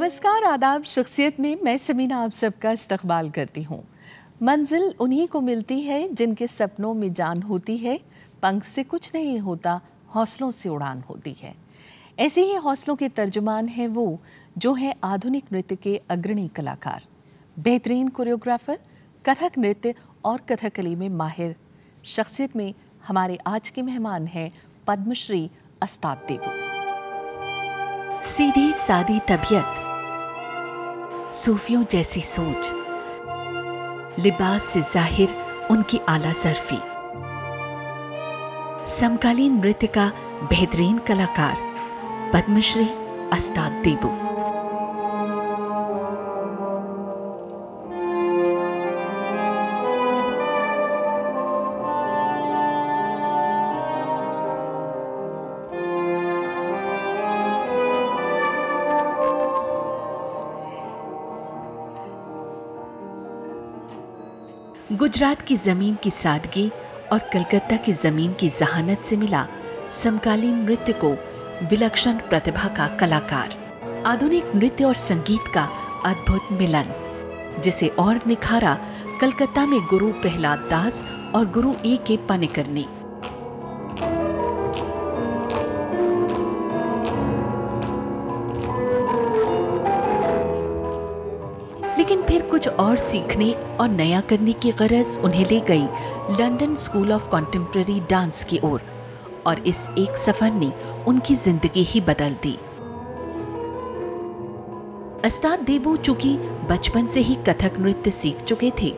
नमस्कार आदाब शख्सियत में मैं समीना आप सबका इस्तकबाल करती हूँ मंजिल उन्हीं को मिलती है जिनके सपनों में जान होती है पंख से कुछ नहीं होता हौसलों से उड़ान होती है ऐसे ही हौसलों के तर्जुमान हैं वो जो हैं आधुनिक नृत्य के अग्रणी कलाकार बेहतरीन कोरियोग्राफर कथक नृत्य और कथकली में माहिर शख्सियत में हमारे आज के मेहमान हैं पद्मश्री अस्ताद देवू सीधी सादी तबीयत सूफियों जैसी सोच लिबास से जाहिर उनकी आला सरफी समकालीन नृत्य का बेहतरीन कलाकार पद्मश्री अस्ताद देबू गुजरात की ज़मीन की सादगी और कलकत्ता की ज़मीन की जहानत से मिला समकालीन नृत्य को विलक्षण प्रतिभा का कलाकार आधुनिक नृत्य और संगीत का अद्भुत मिलन जिसे और निखारा कलकत्ता में गुरु प्रहलाद दास और गुरु ए के पानेकर ने लेकिन फिर कुछ और सीखने और नया करने की गरज उन्हें ले गई London school of contemporary dance की ओर और, इस एक सफ़र ने उनकी ज़िंदगी ही बदल दी अस्ताद देवू चूंकि बचपन से ही कथक नृत्य सीख चुके थे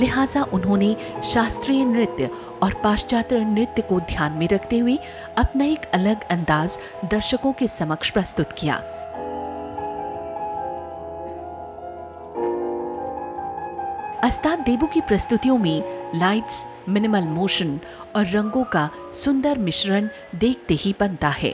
लिहाजा उन्होंने शास्त्रीय नृत्य और पाश्चात्य नृत्य को ध्यान में रखते हुए अपना एक अलग अंदाज दर्शकों के समक्ष प्रस्तुत किया अस्ताद देबू की प्रस्तुतियों में लाइट्स मिनिमल मोशन और रंगों का सुंदर मिश्रण देखते ही बनता है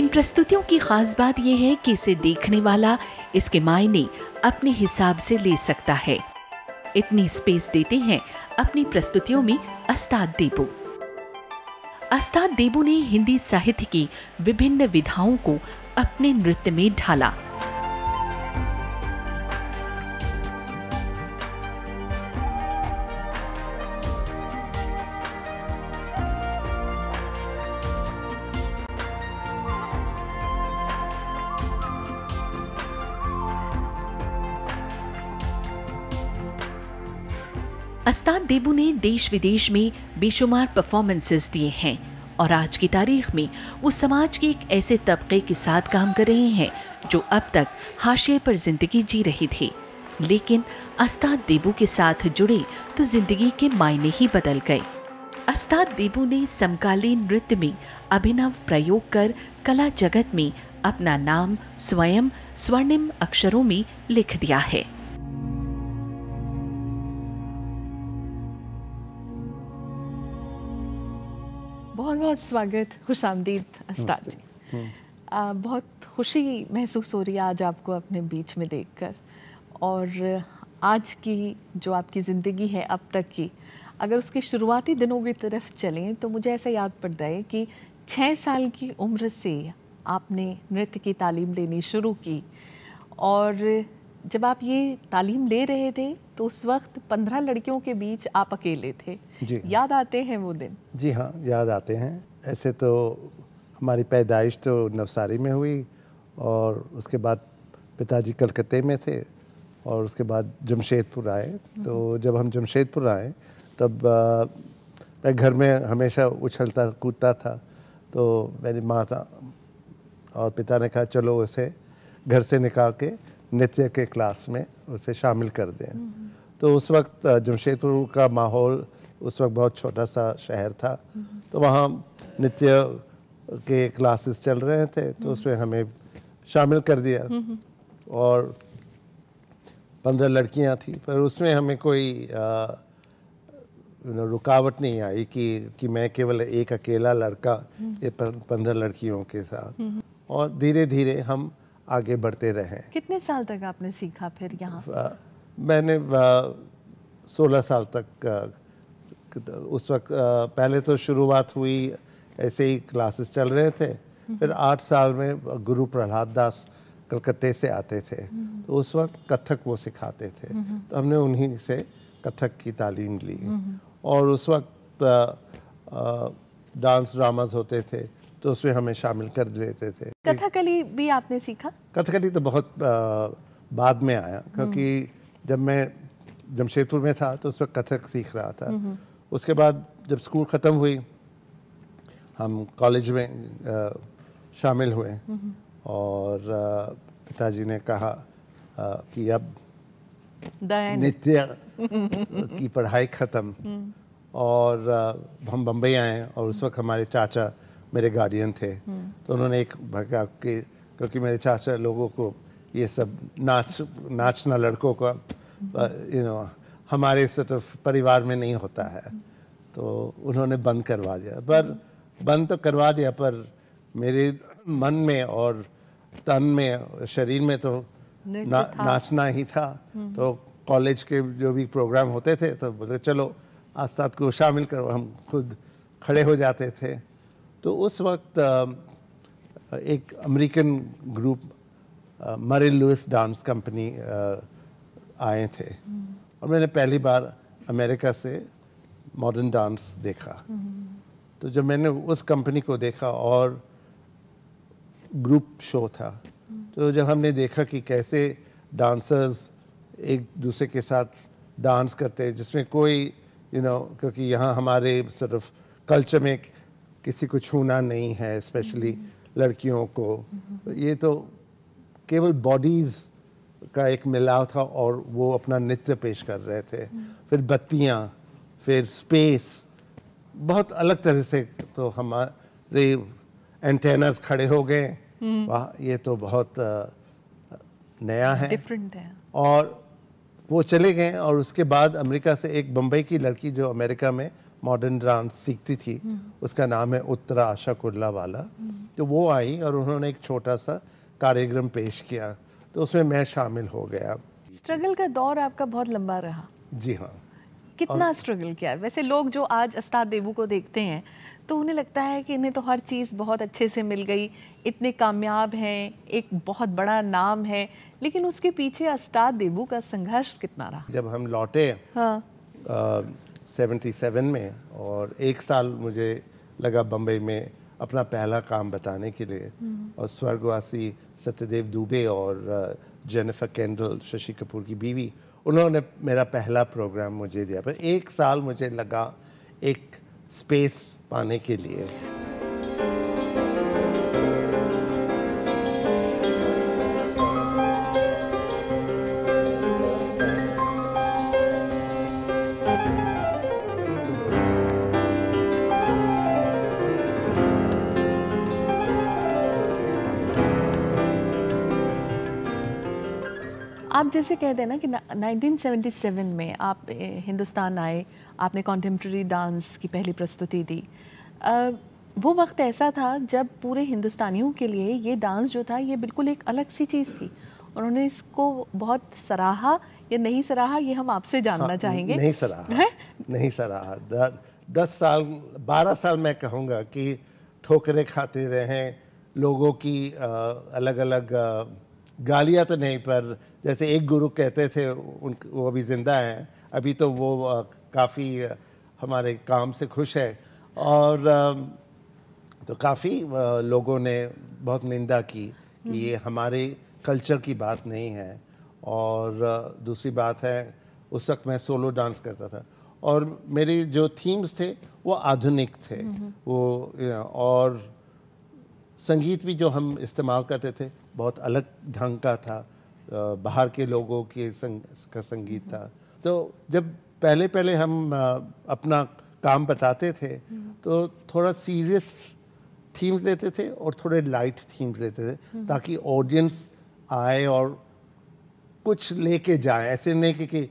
इन प्रस्तुतियों की खास बात यह है कि इसे देखने वाला इसके मायने अपने हिसाब से ले सकता है इतनी स्पेस देते हैं अपनी प्रस्तुतियों में अस्ताद देबू अस्ताद देबू ने हिंदी साहित्य की विभिन्न विधाओं को अपने नृत्य में ढाला अस्ताद देबू ने देश विदेश में बेशुमार परफॉर्मेंसेस दिए हैं और आज की तारीख में वो समाज के एक ऐसे तबके के साथ काम कर रहे हैं जो अब तक हाशिए पर जिंदगी जी रही थी लेकिन अस्ताद देबू के साथ जुड़े तो जिंदगी के मायने ही बदल गए अस्ताद देबू ने समकालीन नृत्य में अभिनव प्रयोग कर कला जगत में अपना नाम स्वयं स्वर्णिम अक्षरों में लिख दिया है बहुत बहुत स्वागत खुश आमदीद अस्ताद जी हम्म। बहुत खुशी महसूस हो रही है आज आपको अपने बीच में देखकर और आज की जो आपकी ज़िंदगी है अब तक की अगर उसके शुरुआती दिनों की तरफ चलें तो मुझे ऐसा याद पड़ता है कि छः साल की उम्र से आपने नृत्य की तालीम लेनी शुरू की और जब आप ये तालीम ले रहे थे तो उस वक्त पंद्रह लड़कियों के बीच आप अकेले थे जी हाँ। याद आते हैं वो दिन जी हाँ याद आते हैं ऐसे तो हमारी पैदाइश तो नवसारी में हुई और उसके बाद पिताजी कलकत्ते में थे और उसके बाद जमशेदपुर आए हम्म। तो जब हम जमशेदपुर आए तब आ, मैं घर में हमेशा उछलता कूदता था तो मेरी माता और पिता ने कहा चलो उसे घर से निकाल के नृत्य के क्लास में उसे शामिल कर दें हम्म। तो उस वक्त जमशेदपुर का माहौल उस वक्त बहुत छोटा सा शहर था तो वहाँ नित्य के क्लासेस चल रहे थे तो उसमें हमें शामिल कर दिया और पंद्रह लड़कियाँ थी पर उसमें हमें कोई आ, रुकावट नहीं आई कि कि मैं केवल एक अकेला लड़का ये पंद्रह लड़कियों के साथ और धीरे धीरे हम आगे बढ़ते रहे कितने साल तक आपने सीखा फिर यहाँ मैंने सोलह साल तक उस वक्त पहले तो शुरुआत हुई ऐसे ही क्लासेस चल रहे थे हम्म। फिर आठ साल में गुरु प्रहलाद दास कलकत्ते से आते थे हम्म। तो उस वक्त कथक वो सिखाते थे हम्म। तो हमने उन्हीं से कथक की तालीम ली और उस वक्त डांस ड्रामाज होते थे तो उसमें हमें शामिल कर लेते थे कथकली भी आपने सीखा कथकली तो बहुत बाद में आया क्योंकि जब मैं जमशेदपुर में था तो उस वक्त कथक सीख रहा था उसके बाद जब स्कूल ख़त्म हुई हम कॉलेज में आ, शामिल हुए और पिताजी ने कहा आ, कि अब नित्य की पढ़ाई ख़त्म और आ, हम बम्बई आए और उस वक्त हमारे चाचा मेरे गार्डियन थे तो उन्होंने एक भगा कि क्योंकि मेरे चाचा लोगों को ये सब नाच नाचना लड़कों का यू नो हमारे सट तो परिवार में नहीं होता है तो उन्होंने बंद करवा दिया पर बंद तो करवा दिया पर मेरे मन में और तन में शरीर में तो ना, नाचना ही था हम्म। तो कॉलेज के जो भी प्रोग्राम होते थे तो बोलते चलो साथ को शामिल करो हम खुद खड़े हो जाते थे तो उस वक्त एक American group Murray Louis dance company आए थे हम्म। और मैंने पहली बार अमेरिका से मॉडर्न डांस देखा तो जब मैंने उस कंपनी को देखा और ग्रुप शो था तो जब हमने देखा कि कैसे डांसर्स एक दूसरे के साथ डांस करते हैं जिसमें कोई यू you नो know, क्योंकि यहाँ हमारे सिर्फ कल्चर में किसी को छूना नहीं है स्पेशली लड़कियों को ये तो केवल बॉडीज़ का एक मिलाव था और वो अपना नृत्य पेश कर रहे थे फिर बत्तियाँ फिर स्पेस बहुत अलग तरह से तो हमारे एंटेनास खड़े हो गए हम्म। वाह ये तो बहुत नया है डिफरेंट है और वो चले गए और उसके बाद अमेरिका से एक बम्बई की लड़की जो अमेरिका में मॉडर्न डांस सीखती थी हम्म। उसका नाम है उत्तरा आशा कुर्ला वाला हम्म। तो वो आई और उन्होंने एक छोटा सा कार्यक्रम पेश किया तो उसमें मैं शामिल हो गया स्ट्रगल का दौर आपका बहुत लंबा रहा जी हाँ कितना स्ट्रगल किया वैसे लोग जो आज अस्ताद देवू को देखते हैं तो उन्हें लगता है कि इन्हें तो हर चीज़ बहुत अच्छे से मिल गई इतने कामयाब हैं एक बहुत बड़ा नाम है लेकिन उसके पीछे अस्ताद देबू का संघर्ष कितना रहा जब हम लौटे हाँ सेवेंटी सेवन में और एक साल मुझे लगा बम्बई में अपना पहला काम बताने के लिए हम्म। और स्वर्गवासी सत्यदेव दुबे और जेनिफर कैंडल शशि कपूर की बीवी उन्होंने मेरा पहला प्रोग्राम मुझे दिया पर एक साल मुझे लगा एक स्पेस पाने के लिए जैसे कह देना कि 1977 में आप हिंदुस्तान आए आपने कॉन्टेम्प्रेरी डांस की पहली प्रस्तुति दी आ, वो वक्त ऐसा था जब पूरे हिंदुस्तानियों के लिए ये डांस जो था ये बिल्कुल एक अलग सी चीज़ थी उन्होंने इसको बहुत सराहा या नहीं सराहा ये हम आपसे जानना हाँ, चाहेंगे नहीं सराहा है? नहीं सराहा द, दस साल बारह साल मैं कहूँगा कि ठोकरें खाते रहें लोगों की आ, अलग अलग आ, गालियाँ तो नहीं पर जैसे एक गुरु कहते थे उन वो अभी ज़िंदा हैं अभी तो वो काफ़ी हमारे काम से खुश है और तो काफ़ी लोगों ने बहुत निंदा की कि ये हम्म। हमारे कल्चर की बात नहीं है और दूसरी बात है उस वक्त मैं सोलो डांस करता था और मेरे जो थीम्स थे वो आधुनिक थे हम्म। वो और संगीत भी जो हम इस्तेमाल करते थे बहुत अलग ढंग का था बाहर के लोगों के संग का संगीत था तो जब पहले पहले हम अपना काम बताते थे तो थोड़ा सीरियस थीम्स लेते थे और थोड़े लाइट थीम्स लेते थे ताकि ऑडियंस आए और कुछ लेके जाए ऐसे नहीं कि, कि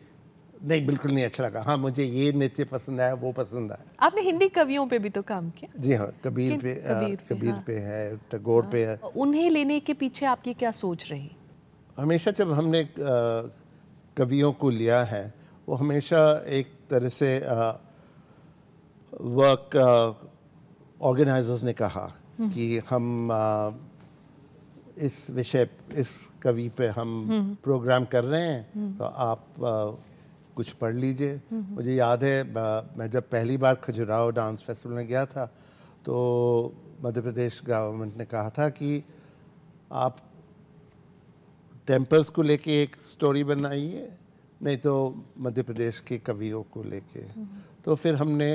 नहीं बिल्कुल नहीं अच्छा लगा हाँ मुझे ये नृत्य पसंद आया वो पसंद आया आपने हिंदी कवियों पे भी तो काम किया जी हाँ कबीर पे कबीर, पे, कबीर हाँ। पे है टगोर हाँ। पे है हाँ, उन्हें लेने के पीछे आपकी क्या सोच रही हमेशा जब हमने कवियों को लिया है वो हमेशा एक तरह से वर्क ऑर्गेनाइजर्स ने कहा हम्म। कि हम आ, इस विषय इस कवि पे हम प्रोग्राम हम्म। कर रहे हैं हम्म। तो आप आ, कुछ पढ़ लीजिए मुझे याद है मैं जब पहली बार खजुराहो डांस फेस्टिवल में गया था तो मध्य प्रदेश गवर्नमेंट ने कहा था कि आप टेम्पल्स को लेके एक स्टोरी बनाइए नहीं तो मध्य प्रदेश के कवियों को लेके तो फिर हमने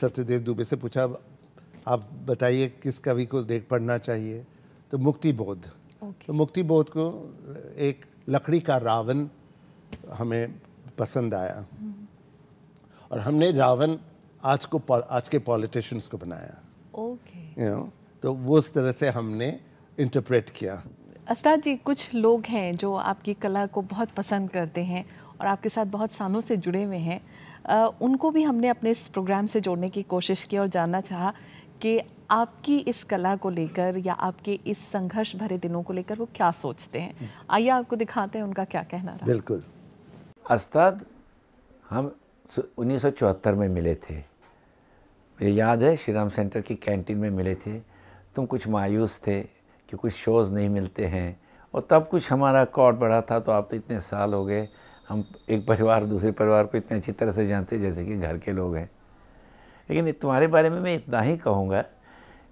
सत्यदेव दुबे से पूछा आप बताइए किस कवि को देख पढ़ना चाहिए तो मुक्ति बोध okay. तो मुक्ति बोध को एक लकड़ी का रावण हमें पसंद आया और हमने रावण आज को आज के पॉलिटिशियंस को बनाया ओके यू नो तो वो उस तरह से हमने इंटरप्रेट किया अस्ताद जी कुछ लोग हैं जो आपकी कला को बहुत पसंद करते हैं और आपके साथ बहुत सालों से जुड़े हुए हैं आ, उनको भी हमने अपने इस प्रोग्राम से जोड़ने की कोशिश की और जानना चाहा कि आपकी इस कला को लेकर या आपके इस संघर्ष भरे दिनों को लेकर वो क्या सोचते हैं हम्म। आइए आपको दिखाते हैं उनका क्या कहना रहा बिल्कुल अस्ताद हम 1974 में मिले थे मुझे याद है श्री राम सेंटर की कैंटीन में मिले थे तुम कुछ मायूस थे कि कुछ शोज़ नहीं मिलते हैं और तब कुछ हमारा कॉर्ड बढ़ा था तो आप तो इतने साल हो गए हम एक परिवार दूसरे परिवार को इतने अच्छी तरह से जानते जैसे कि घर के लोग हैं लेकिन तुम्हारे बारे में मैं इतना ही कहूँगा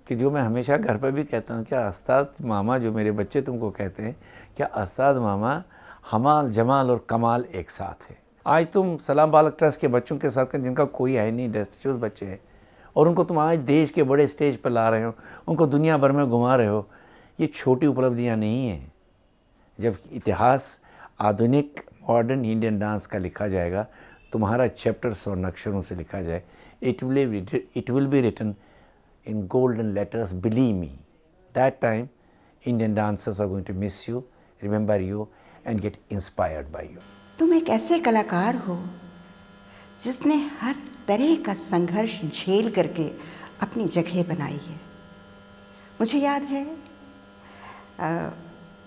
कि जो मैं हमेशा घर पर भी कहता हूँ क्या उस्ताद मामा जो मेरे बच्चे तुमको कहते हैं क्या उस्ताद मामा हमाल जमाल और कमाल एक साथ है आज तुम सलाम बालक ट्रस्ट के बच्चों के साथ जिनका कोई है नहीं डेस्टिट्यूज बच्चे हैं और उनको तुम आज देश के बड़े स्टेज पर ला रहे हो उनको दुनिया भर में घुमा रहे हो ये छोटी उपलब्धियाँ नहीं हैं जब इतिहास आधुनिक मॉडर्न इंडियन डांस का लिखा जाएगा तुम्हारा चैप्टर और नक्शरों से लिखा जाए it will it will be written in golden letters believe me that time Indian dancers are going to miss you remember you and get inspired by you तुम एक ऐसे कलाकार हो जिसने हर तरह का संघर्ष झेल करके अपनी जगह बनाई है मुझे याद है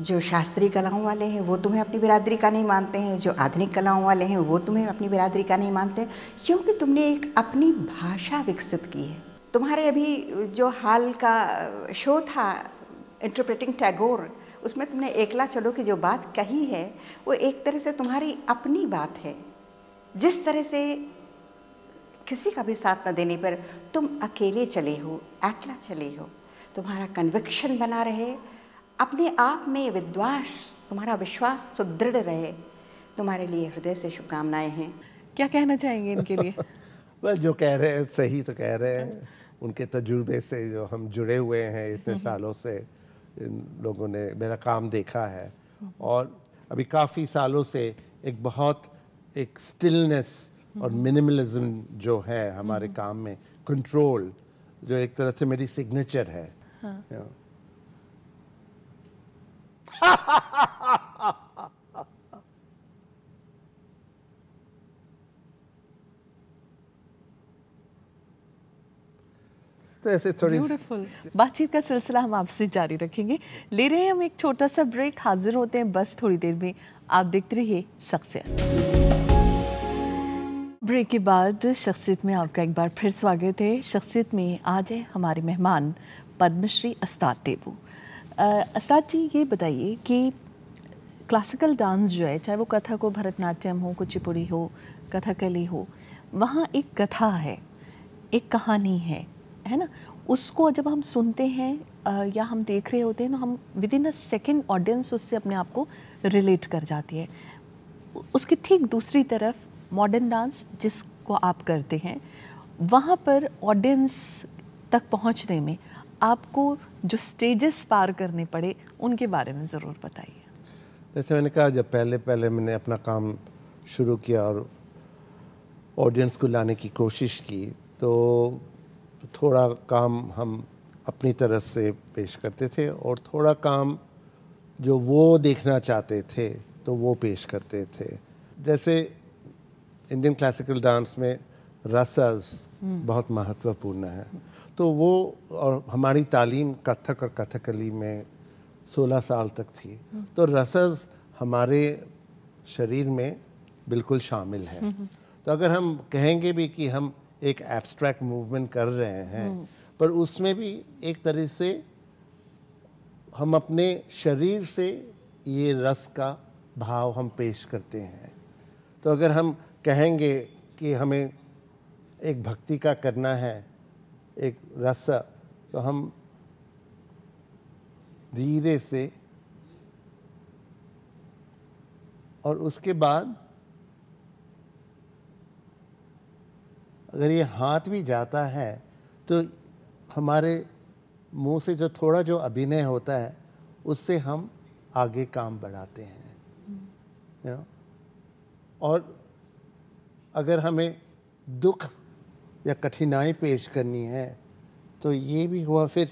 जो शास्त्रीय कलाओं वाले हैं वो तुम्हें अपनी बिरादरी का नहीं मानते हैं जो आधुनिक कलाओं वाले हैं वो तुम्हें अपनी बिरादरी का नहीं मानते क्योंकि तुमने एक अपनी भाषा विकसित की है तुम्हारे अभी जो हाल का शो था इंटरप्रेटिंग टैगोर उसमें तुमने एकला चलो की जो बात कही है वो एक तरह से तुम्हारी अपनी बात है जिस तरह से किसी का भी साथ न देने पर तुम अकेले चले हो एकला चले हो तुम्हारा कन्विक्शन बना रहे अपने आप में विद्वास तुम्हारा विश्वास सुदृढ़ रहे तुम्हारे लिए हृदय से शुभकामनाएं हैं क्या कहना चाहेंगे इनके लिए बस जो कह रहे हैं सही तो कह रहे हैं उनके तजुर्बे से जो हम जुड़े हुए हैं इतने हम्म। सालों से लोगों ने मेरा काम देखा है और अभी काफ़ी सालों से एक बहुत एक स्टिलनेस और मिनिमलिज्म जो है हमारे हम्म। काम में कंट्रोल जो एक तरह से मेरी सिग्नेचर है हाँ। ऐसे थोड़ी ब्यूटीफुल बातचीत का सिलसिला हम आपसे जारी रखेंगे ले रहे हैं हम एक छोटा सा ब्रेक हाजिर होते हैं बस थोड़ी देर में आप देखते रहिए शख्सियत ब्रेक के बाद शख्सियत में आपका एक बार फिर स्वागत है शख्सियत में आज है हमारे मेहमान पद्मश्री अस्ताद देबू अस्ताद जी ये बताइए कि क्लासिकल डांस जो है चाहे वो कथक को भरतनाट्यम हो कुचिपुड़ी हो कथकली हो वहाँ एक कथा है एक कहानी है है ना उसको जब हम सुनते हैं या हम देख रहे होते हैं तो हम within a second audience उससे अपने आप को रिलेट कर जाती है उसकी ठीक दूसरी तरफ मॉडर्न डांस जिसको आप करते हैं वहाँ पर ऑडियंस तक पहुँचने में आपको जो स्टेजेस पार करने पड़े उनके बारे में ज़रूर बताइए जैसे मैंने कहा जब पहले पहले मैंने अपना काम शुरू किया और ऑडियंस को लाने की कोशिश की तो तो थोड़ा काम हम अपनी तरफ से पेश करते थे और थोड़ा काम जो वो देखना चाहते थे तो वो पेश करते थे जैसे इंडियन क्लासिकल डांस में रसस हम्म। बहुत महत्वपूर्ण है तो वो और हमारी तालीम कथक और कथकली में 16 साल तक थी हम्म। तो रसस हमारे शरीर में बिल्कुल शामिल है हम्म। तो अगर हम कहेंगे भी कि हम एक एब्स्ट्रैक्ट मूवमेंट कर रहे हैं पर उसमें भी एक तरह से हम अपने शरीर से ये रस का भाव हम पेश करते हैं तो अगर हम कहेंगे कि हमें एक भक्ति का करना है एक रस तो हम धीरे से और उसके बाद अगर ये हाथ भी जाता है तो हमारे मुंह से जो थोड़ा जो अभिनय होता है उससे हम आगे काम बढ़ाते हैं हम्म। और अगर हमें दुख या कठिनाई पेश करनी है तो ये भी हुआ फिर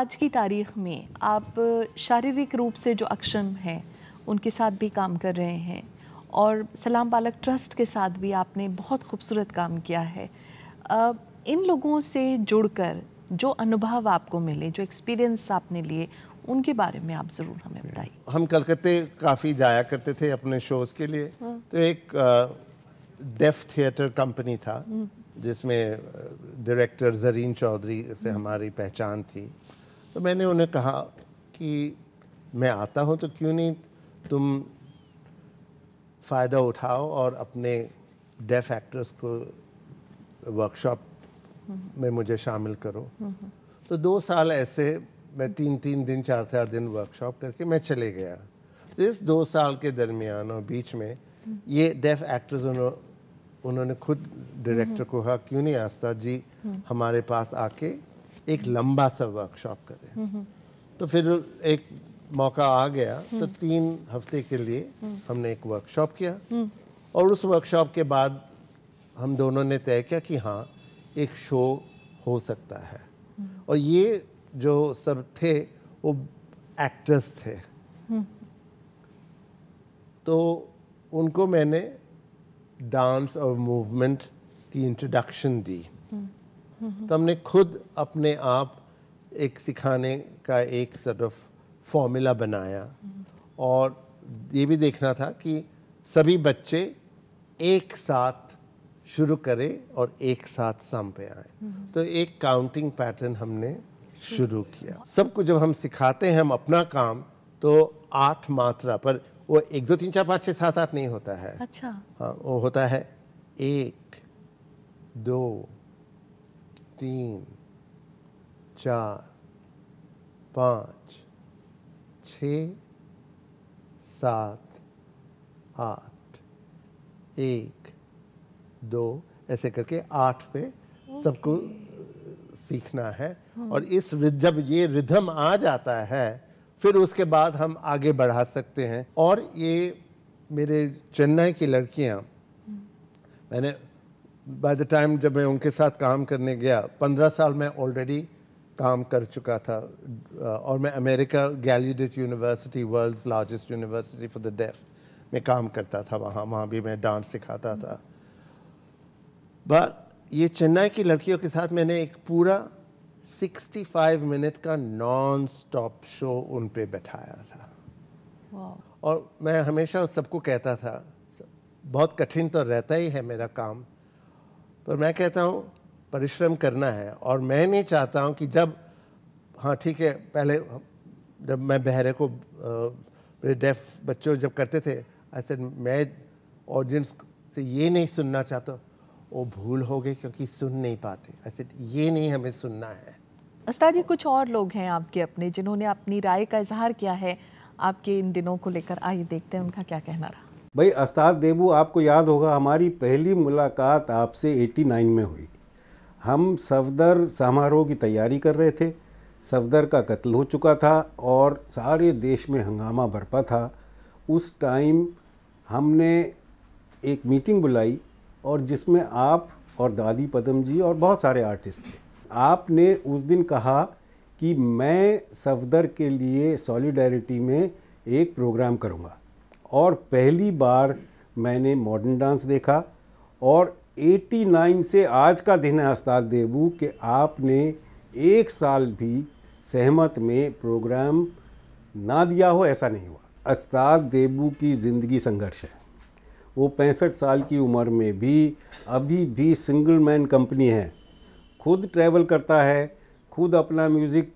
आज की तारीख में आप शारीरिक रूप से जो अक्षम हैं उनके साथ भी काम कर रहे हैं और सलाम बालक ट्रस्ट के साथ भी आपने बहुत खूबसूरत काम किया है इन लोगों से जुड़कर जो अनुभव आपको मिले जो एक्सपीरियंस आपने लिए उनके बारे में आप ज़रूर हमें बताइए हम कलकत्ते काफ़ी जाया करते थे अपने शोज़ के लिए हम्म। तो एक डेफ थिएटर कंपनी था हम्म। जिसमें डायरेक्टर जरीन चौधरी से हम्म। हमारी पहचान थी तो मैंने उन्हें कहा कि मैं आता हूँ तो क्यों नहीं तुम फ़ायदा उठाओ और अपने डेफ एक्टर्स को वर्कशॉप में मुझे शामिल करो तो दो साल ऐसे मैं तीन तीन दिन चार चार दिन वर्कशॉप करके मैं चले गया तो इस दो साल के दरमियान और बीच में ये डेफ एक्टर्स उन्हों, उन्होंने खुद डायरेक्टर को कहा क्यों नहीं आस्था जी हमारे पास आके एक लंबा सा वर्कशॉप करें हम्म, हम्म। तो फिर एक मौका आ गया तो हम्म। तीन हफ्ते के लिए हमने एक वर्कशॉप किया और उस वर्कशॉप के बाद हम दोनों ने तय किया कि हाँ एक शो हो सकता है और ये जो सब थे वो एक्टर्स थे तो उनको मैंने डांस और मूवमेंट की इंट्रोडक्शन दी तो हमने खुद अपने आप एक सिखाने का एक सर्ट ऑफ फॉर्मूला बनाया और ये भी देखना था कि सभी बच्चे एक साथ शुरू करें और एक साथ साम पे आए तो एक काउंटिंग पैटर्न हमने शुरू किया सबको जब हम सिखाते हैं हम अपना काम तो आठ मात्रा पर वो एक दो तीन चार पाँच छः सात आठ नहीं होता है अच्छा हाँ वो होता है एक दो तीन चार पाँच छ सात आठ एक दो ऐसे करके आठ पे सबको सीखना है हाँ। और इस जब ये रिधम आ जाता है फिर उसके बाद हम आगे बढ़ा सकते हैं और ये मेरे चेन्नई की लड़कियां हम्म। मैंने बाय द टाइम जब मैं उनके साथ काम करने गया पंद्रह साल मैं ऑलरेडी काम कर चुका था और मैं America Gallaudet university world largest university for the deaf में काम करता था वहाँ वहाँ भी मैं डांस सिखाता था बट ये चेन्नई की लड़कियों के साथ मैंने एक पूरा 65 मिनट का नॉन स्टॉप शो उन पर बैठाया था और मैं हमेशा सबको कहता था बहुत कठिन तो रहता ही है मेरा काम पर मैं कहता हूँ परिश्रम करना है और मैं नहीं चाहता हूँ कि जब हाँ ठीक है पहले जब मैं बहरे को मेरे डेफ बच्चों जब करते थे ऐसे मैं ऑडियंस से ये नहीं सुनना चाहता वो भूल हो गए क्योंकि सुन नहीं पाते ऐसे ये नहीं हमें सुनना है अस्ताद जी कुछ और लोग हैं आपके अपने जिन्होंने अपनी राय का इजहार किया है आपके इन दिनों को लेकर आइए देखते हैं उनका क्या कहना रहा भाई अस्ताद देबू आपको याद होगा हमारी पहली मुलाकात आपसे 89 में हुई हम सफदर समारोह की तैयारी कर रहे थे सफदर का कत्ल हो चुका था और सारे देश में हंगामा बरपा था उस टाइम हमने एक मीटिंग बुलाई और जिसमें आप और दादी पदम जी और बहुत सारे आर्टिस्ट थे आपने उस दिन कहा कि मैं सफदर के लिए सॉलिडारिटी में एक प्रोग्राम करूँगा और पहली बार मैंने मॉडर्न डांस देखा और 89 से आज का दिन है उस्ताद देबू कि आपने एक साल भी सहमत में प्रोग्राम ना दिया हो ऐसा नहीं हुआ उस्ताद देबू की ज़िंदगी संघर्ष है वो पैंसठ साल की उम्र में भी अभी भी सिंगल मैन कंपनी है खुद ट्रैवल करता है खुद अपना म्यूज़िक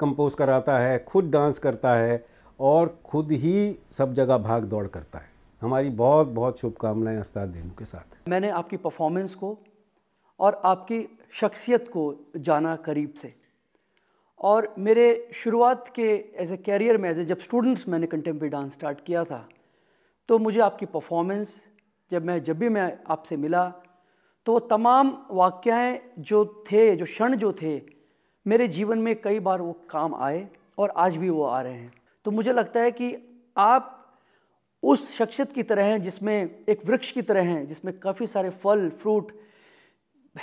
कंपोज कराता है खुद डांस करता है और खुद ही सब जगह भाग दौड़ करता है हमारी बहुत बहुत शुभकामनाएं उस्ताद देनू के साथ मैंने आपकी परफॉर्मेंस को और आपकी शख्सियत को जाना करीब से और मेरे शुरुआत के एज ए कैरियर में एज ए जब स्टूडेंट्स मैंने कंटेम्प्रेरी डांस स्टार्ट किया था तो मुझे आपकी परफॉर्मेंस जब मैं जब भी मैं आपसे मिला तो वो तमाम वाक्याएँ जो थे जो क्षण जो थे मेरे जीवन में कई बार वो काम आए और आज भी वो आ रहे हैं तो मुझे लगता है कि आप उस शख्सियत की तरह हैं जिसमें एक वृक्ष की तरह हैं जिसमें काफ़ी सारे फल फ्रूट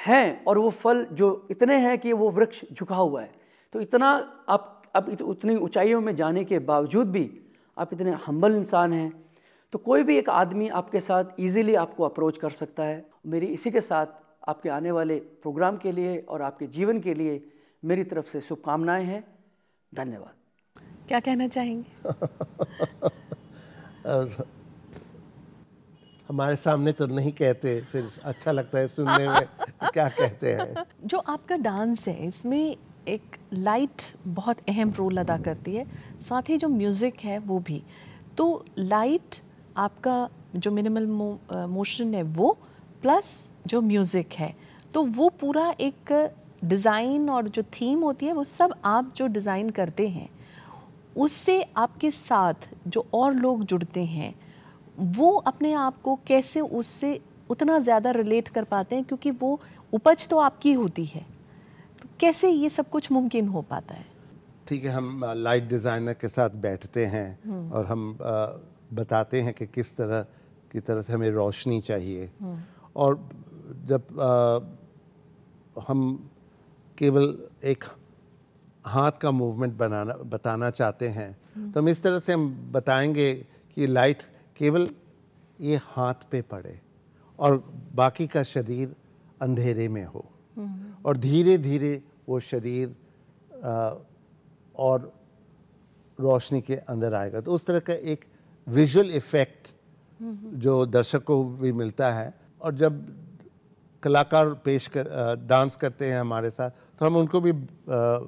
हैं और वो फल जो इतने हैं कि वो वृक्ष झुका हुआ है तो इतना आप अब उतनी ऊंचाइयों में जाने के बावजूद भी आप इतने हम्बल इंसान हैं तो कोई भी एक आदमी आपके साथ इजीली आपको अप्रोच कर सकता है मेरी इसी के साथ आपके आने वाले प्रोग्राम के लिए और आपके जीवन के लिए मेरी तरफ से शुभकामनाएं हैं धन्यवाद क्या कहना चाहेंगे हमारे सामने तो नहीं कहते फिर अच्छा लगता है सुनने में क्या कहते हैं जो आपका डांस है इसमें एक लाइट बहुत अहम रोल अदा करती है साथ ही जो म्यूज़िक है वो भी तो लाइट आपका जो मिनिमल मोशन है वो प्लस जो म्यूज़िक है तो वो पूरा एक डिज़ाइन और जो थीम होती है वो सब आप जो डिज़ाइन करते हैं उससे आपके साथ जो और लोग जुड़ते हैं वो अपने आप को कैसे उससे उतना ज़्यादा रिलेट कर पाते हैं क्योंकि वो उपज तो आपकी होती है तो कैसे ये सब कुछ मुमकिन हो पाता है ठीक है हम लाइट डिज़ाइनर के साथ बैठते हैं हम्म। और हम बताते हैं कि किस तरह की तरह से हमें रोशनी चाहिए हम्म। और जब हम केवल एक हाथ का मूवमेंट बनाना बताना चाहते हैं तो हम इस तरह से हम बताएंगे कि लाइट केवल ये हाथ पे पड़े और बाकी का शरीर अंधेरे में हो और धीरे धीरे वो शरीर आ, और रोशनी के अंदर आएगा तो उस तरह का एक विजुअल इफेक्ट जो दर्शक को भी मिलता है और जब कलाकार पेश कर डांस करते हैं हमारे साथ तो हम उनको भी आ,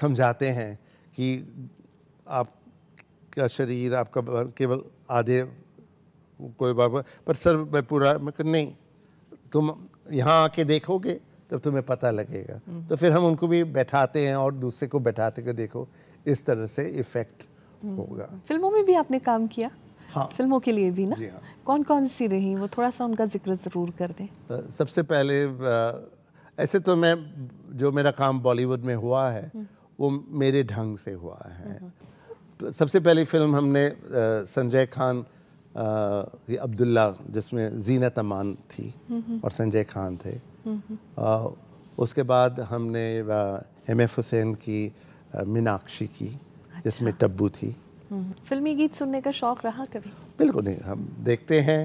समझाते हैं कि आपका शरीर आपका केवल आधे कोई बाबा पर सर मैं पूरा मैं नहीं तुम यहाँ आके देखोगे तब तुम्हें पता लगेगा हम्म। तो फिर हम उनको भी बैठाते हैं और दूसरे को बैठाते के देखो इस तरह से इफेक्ट हम्म। होगा फिल्मों में भी आपने काम किया हाँ फिल्मों के लिए भी ना हाँ। कौन कौन सी रही वो थोड़ा सा उनका जिक्र ज़रूर कर दें सबसे पहले ऐसे तो मैं जो मेरा काम बॉलीवुड में हुआ है हम्म। वो मेरे ढंग से हुआ है हम्म। तो सबसे पहली फिल्म हमने संजय खान अब्दुल्ला जिसमें जीनत अमान थी और संजय खान थे आ, उसके बाद हमने एम एफ हुसैन की मीनाक्षी की अच्छा। जिसमें टब्बू थी फिल्मी गीत सुनने का शौक़ रहा कभी बिल्कुल नहीं हम देखते हैं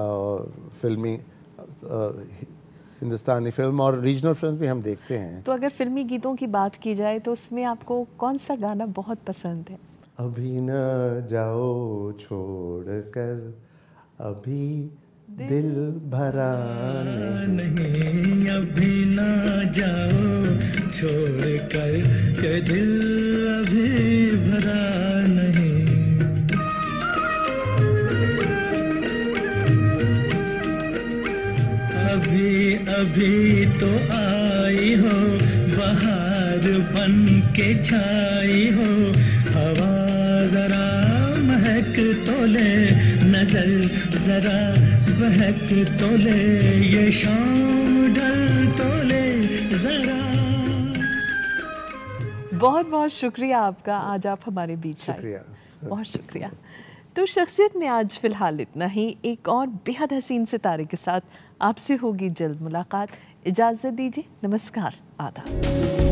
और फिल्मी हिंदुस्तानी फिल्म और रीजनल फिल्म भी हम देखते हैं तो अगर फिल्मी गीतों की बात की जाए तो उसमें आपको कौन सा गाना बहुत पसंद है अभी न जाओ छोड़ कर अभी दिल, भरा नहीं अभी न जाओ छोड़ कर के दिल अभी तो आई हो बाहर बन के छाई हो हवा जरा महक तो ले नजर जरा बहक तो ले ये शाम ढल तो ले जरा बहुत बहुत शुक्रिया आपका आज आप हमारे बीच आए बहुत शुक्रिया तो शख्सियत में आज फ़िलहाल इतना ही एक और बेहद हसीन सितारे के साथ आपसे होगी जल्द मुलाकात इजाज़त दीजिए नमस्कार आदा